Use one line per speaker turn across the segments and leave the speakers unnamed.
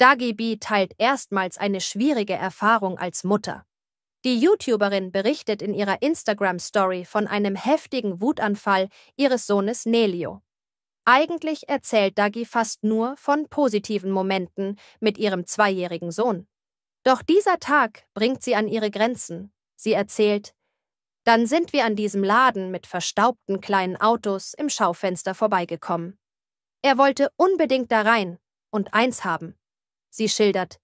Dagibi teilt erstmals eine schwierige Erfahrung als Mutter. Die YouTuberin berichtet in ihrer Instagram-Story von einem heftigen Wutanfall ihres Sohnes Nelio. Eigentlich erzählt Dagi fast nur von positiven Momenten mit ihrem zweijährigen Sohn. Doch dieser Tag bringt sie an ihre Grenzen. Sie erzählt, dann sind wir an diesem Laden mit verstaubten kleinen Autos im Schaufenster vorbeigekommen. Er wollte unbedingt da rein und eins haben. Sie schildert.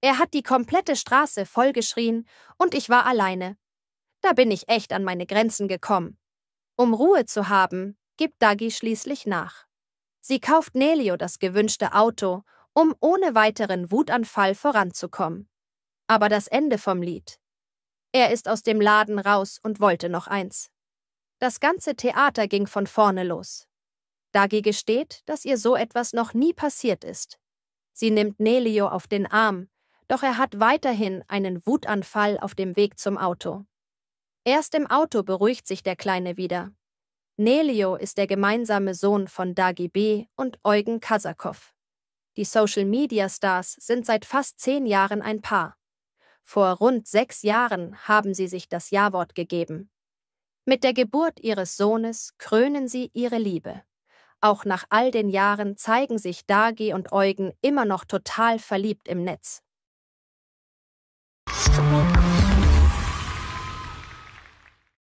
Er hat die komplette Straße vollgeschrien und ich war alleine. Da bin ich echt an meine Grenzen gekommen. Um Ruhe zu haben, gibt Dagi schließlich nach. Sie kauft Nelio das gewünschte Auto, um ohne weiteren Wutanfall voranzukommen. Aber das Ende vom Lied. Er ist aus dem Laden raus und wollte noch eins. Das ganze Theater ging von vorne los. Dagi gesteht, dass ihr so etwas noch nie passiert ist. Sie nimmt Nelio auf den Arm, doch er hat weiterhin einen Wutanfall auf dem Weg zum Auto. Erst im Auto beruhigt sich der Kleine wieder. Nelio ist der gemeinsame Sohn von Dagi B. und Eugen Kasakow. Die Social-Media-Stars sind seit fast zehn Jahren ein Paar. Vor rund sechs Jahren haben sie sich das Ja-Wort gegeben. Mit der Geburt ihres Sohnes krönen sie ihre Liebe. Auch nach all den Jahren zeigen sich Dagi und Eugen immer noch total verliebt im Netz.